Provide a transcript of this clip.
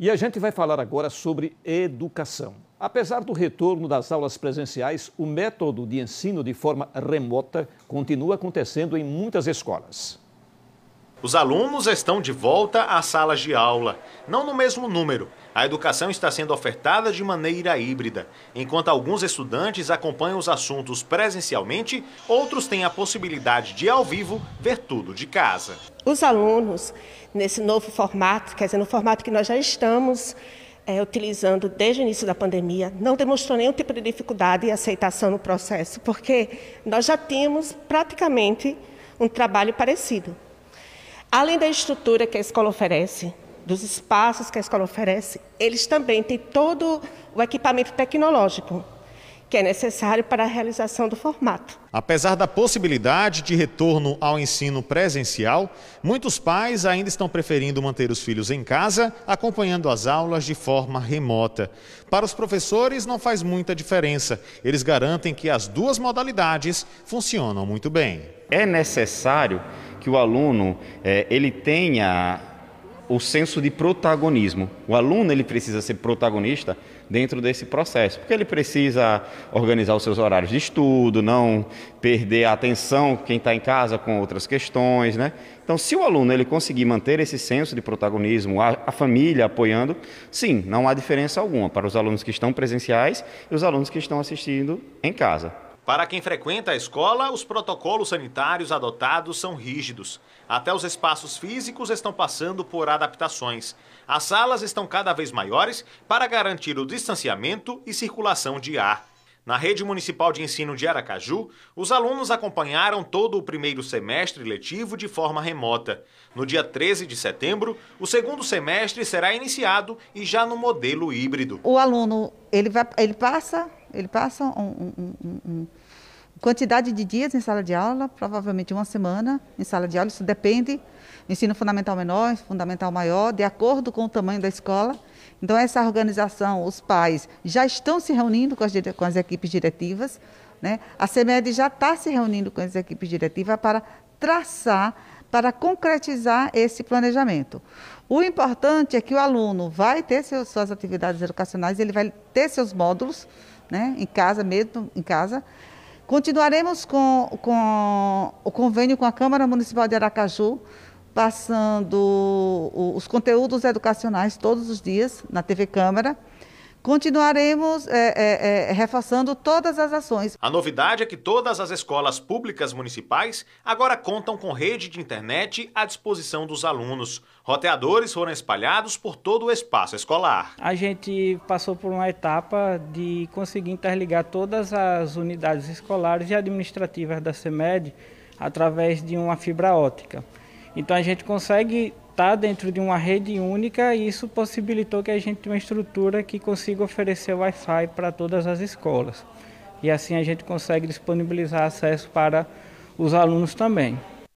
E a gente vai falar agora sobre educação. Apesar do retorno das aulas presenciais, o método de ensino de forma remota continua acontecendo em muitas escolas. Os alunos estão de volta às salas de aula, não no mesmo número. A educação está sendo ofertada de maneira híbrida. Enquanto alguns estudantes acompanham os assuntos presencialmente, outros têm a possibilidade de, ao vivo, ver tudo de casa. Os alunos, nesse novo formato, quer dizer, no formato que nós já estamos é, utilizando desde o início da pandemia, não demonstrou nenhum tipo de dificuldade e aceitação no processo, porque nós já tínhamos praticamente um trabalho parecido. Além da estrutura que a escola oferece, dos espaços que a escola oferece, eles também têm todo o equipamento tecnológico que é necessário para a realização do formato. Apesar da possibilidade de retorno ao ensino presencial, muitos pais ainda estão preferindo manter os filhos em casa, acompanhando as aulas de forma remota. Para os professores, não faz muita diferença. Eles garantem que as duas modalidades funcionam muito bem. É necessário que o aluno é, ele tenha o senso de protagonismo. O aluno ele precisa ser protagonista dentro desse processo, porque ele precisa organizar os seus horários de estudo, não perder a atenção quem está em casa com outras questões, né? Então, se o aluno ele conseguir manter esse senso de protagonismo, a, a família apoiando, sim, não há diferença alguma para os alunos que estão presenciais e os alunos que estão assistindo em casa. Para quem frequenta a escola, os protocolos sanitários adotados são rígidos. Até os espaços físicos estão passando por adaptações. As salas estão cada vez maiores para garantir o distanciamento e circulação de ar. Na rede municipal de ensino de Aracaju, os alunos acompanharam todo o primeiro semestre letivo de forma remota. No dia 13 de setembro, o segundo semestre será iniciado e já no modelo híbrido. O aluno, ele, vai, ele passa ele passa um, um, um, quantidade de dias em sala de aula, provavelmente uma semana em sala de aula, isso depende, ensino fundamental menor, fundamental maior, de acordo com o tamanho da escola. Então, essa organização, os pais já estão se reunindo com as, com as equipes diretivas, né? a CEMED já está se reunindo com as equipes diretivas para traçar para concretizar esse planejamento. O importante é que o aluno vai ter seus, suas atividades educacionais, ele vai ter seus módulos, né, em casa mesmo, em casa. Continuaremos com, com o convênio com a Câmara Municipal de Aracaju, passando os conteúdos educacionais todos os dias na TV Câmara. Continuaremos é, é, é, todas as ações. A novidade é que todas as escolas públicas municipais agora contam com rede de internet à disposição dos alunos. Roteadores foram espalhados por todo o espaço escolar. A gente passou por uma etapa de conseguir interligar todas as unidades escolares e administrativas da CEMED através de uma fibra ótica. Então a gente consegue estar tá dentro de uma rede única e isso possibilitou que a gente tenha uma estrutura que consiga oferecer Wi-Fi para todas as escolas. E assim a gente consegue disponibilizar acesso para os alunos também.